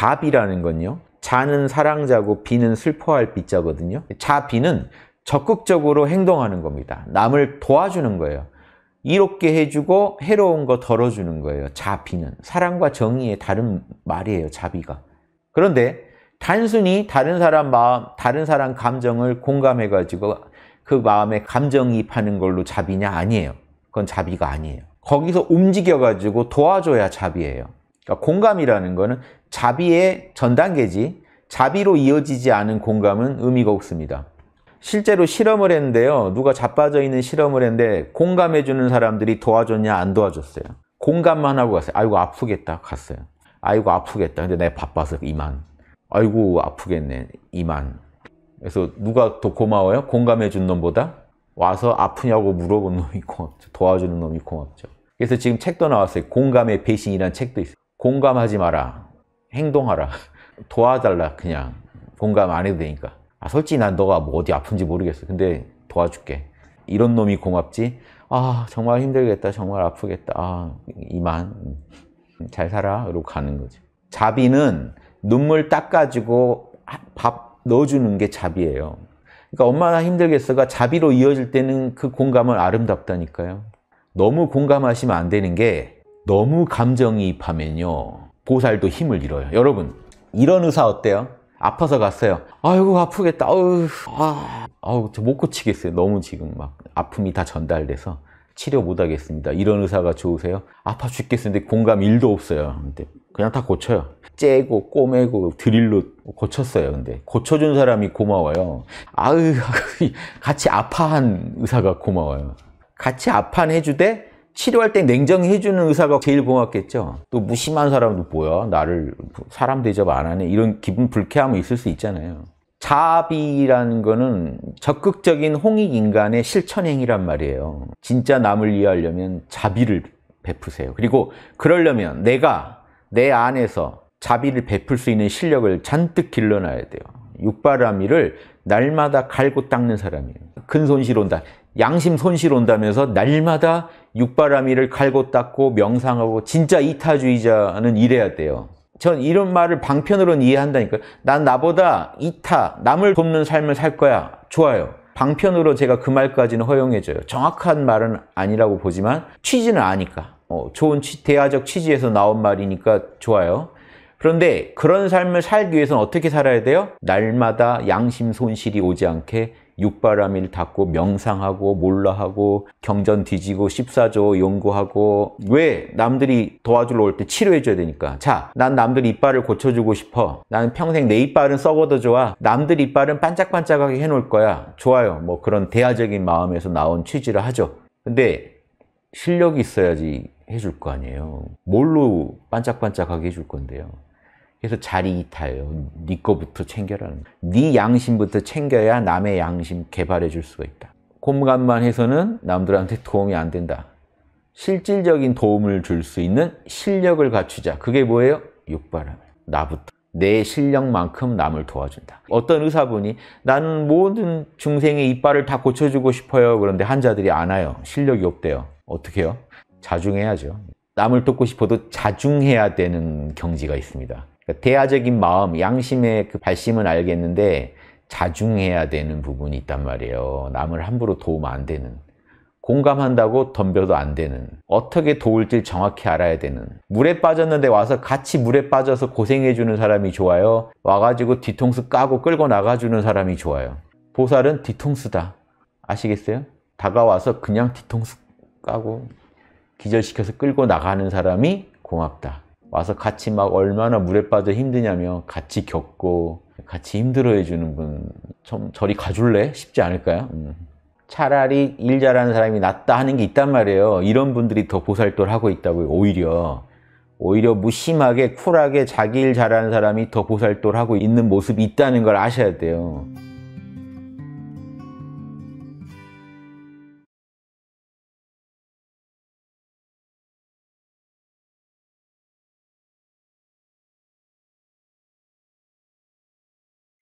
자비라는 건요. 자는 사랑자고 비는 슬퍼할 비자거든요. 자비는 적극적으로 행동하는 겁니다. 남을 도와주는 거예요. 이롭게 해주고 해로운 거 덜어주는 거예요. 자비는. 사랑과 정의의 다른 말이에요. 자비가. 그런데 단순히 다른 사람 마음, 다른 사람 감정을 공감해가지고 그 마음에 감정이입하는 걸로 자비냐? 아니에요. 그건 자비가 아니에요. 거기서 움직여가지고 도와줘야 자비예요. 그러니까 공감이라는 거는 자비의 전 단계지 자비로 이어지지 않은 공감은 의미가 없습니다. 실제로 실험을 했는데요. 누가 자빠져 있는 실험을 했는데 공감해주는 사람들이 도와줬냐 안 도와줬어요. 공감만 하고 갔어요. 아이고 아프겠다 갔어요. 아이고 아프겠다. 근데 내가 바빠서 이만. 아이고 아프겠네 이만. 그래서 누가 더 고마워요? 공감해준 놈보다? 와서 아프냐고 물어본 놈이 고맙죠. 도와주는 놈이 고맙죠. 그래서 지금 책도 나왔어요. 공감의 배신이라는 책도 있어요. 공감하지 마라. 행동하라. 도와달라 그냥. 공감 안 해도 되니까. 아, 솔직히 난 너가 뭐 어디 아픈지 모르겠어. 근데 도와줄게. 이런 놈이 고맙지? 아, 정말 힘들겠다. 정말 아프겠다. 아, 이만. 음, 잘 살아. 이러고 가는 거지 자비는 눈물 닦아주고 밥 넣어주는 게 자비예요. 그러니까 엄마나 힘들겠어가 자비로 이어질 때는 그 공감은 아름답다니까요. 너무 공감하시면 안 되는 게 너무 감정이입하면요 보살도 힘을 잃어요 여러분 이런 의사 어때요? 아파서 갔어요 아이고 아프겠다 아우 아, 아우 저못 고치겠어요 너무 지금 막 아픔이 다 전달돼서 치료 못 하겠습니다 이런 의사가 좋으세요? 아파 죽겠는데 공감 1도 없어요 근데 그냥 다 고쳐요 째고 꼬매고 드릴로 고쳤어요 근데 고쳐준 사람이 고마워요 아유 같이 아파한 의사가 고마워요 같이 아파한 해주되 치료할 때냉정 해주는 의사가 제일 고맙겠죠. 또 무심한 사람도 뭐야 나를 사람 대접 안 하네 이런 기분 불쾌함이 있을 수 있잖아요. 자비라는 거는 적극적인 홍익 인간의 실천행위란 말이에요. 진짜 남을 이해하려면 자비를 베푸세요. 그리고 그러려면 내가 내 안에서 자비를 베풀 수 있는 실력을 잔뜩 길러놔야 돼요. 육바라미를 날마다 갈고 닦는 사람이에요. 큰 손실 온다. 양심 손실 온다면서 날마다 육바라미를 갈고 닦고 명상하고 진짜 이타주의자는 이래야 돼요. 전 이런 말을 방편으로는 이해한다니까요. 난 나보다 이타, 남을 돕는 삶을 살 거야. 좋아요. 방편으로 제가 그 말까지는 허용해줘요. 정확한 말은 아니라고 보지만 취지는 아니까. 어, 좋은 취, 대화적 취지에서 나온 말이니까 좋아요. 그런데 그런 삶을 살기 위해서는 어떻게 살아야 돼요? 날마다 양심 손실이 오지 않게 육바람일 닦고 명상하고 몰라하고 경전 뒤지고 14조 연구하고 왜 남들이 도와주러 올 때 치료해줘야 되니까 자난 남들 이빨을 고쳐주고 싶어 나는 평생 내 이빨은 썩어도 좋아 남들 이빨은 반짝반짝하게 해놓을 거야 좋아요 뭐 그런 대화적인 마음에서 나온 취지를 하죠 근데 실력이 있어야지 해줄 거 아니에요 뭘로 반짝반짝하게 해줄 건데요 그래서 자리 이탈요. 네 거부터 챙겨라는 네 양심부터 챙겨야 남의 양심 개발해 줄 수가 있다. 공감만 해서는 남들한테 도움이 안 된다. 실질적인 도움을 줄 수 있는 실력을 갖추자. 그게 뭐예요? 육바람. 나부터. 내 실력만큼 남을 도와준다. 어떤 의사분이 나는 모든 중생의 이빨을 다 고쳐주고 싶어요. 그런데 환자들이 안 와요. 실력이 없대요. 어떻게 해요? 자중해야죠. 남을 돕고 싶어도 자중해야 되는 경지가 있습니다. 그러니까 대화적인 마음, 양심의 그 발심은 알겠는데 자중해야 되는 부분이 있단 말이에요. 남을 함부로 도움안 되는. 공감한다고 덤벼도 안 되는. 어떻게 도울지 정확히 알아야 되는. 물에 빠졌는데 와서 같이 물에 빠져서 고생해주는 사람이 좋아요. 와가지고 뒤통수 까고 끌고 나가주는 사람이 좋아요. 보살은 뒤통수다. 아시겠어요? 다가와서 그냥 뒤통수 까고 기절시켜서 끌고 나가는 사람이 고맙다. 와서 같이 막 얼마나 물에 빠져 힘드냐며 같이 겪고 같이 힘들어 해주는 분좀 저리 가줄래? 쉽지 않을까요? 음. 차라리 일 잘하는 사람이 낫다 하는 게 있단 말이에요 이런 분들이 더보살돌 하고 있다고요 오히려 오히려 무심하게 쿨하게 자기 일 잘하는 사람이 더보살돌 하고 있는 모습이 있다는 걸 아셔야 돼요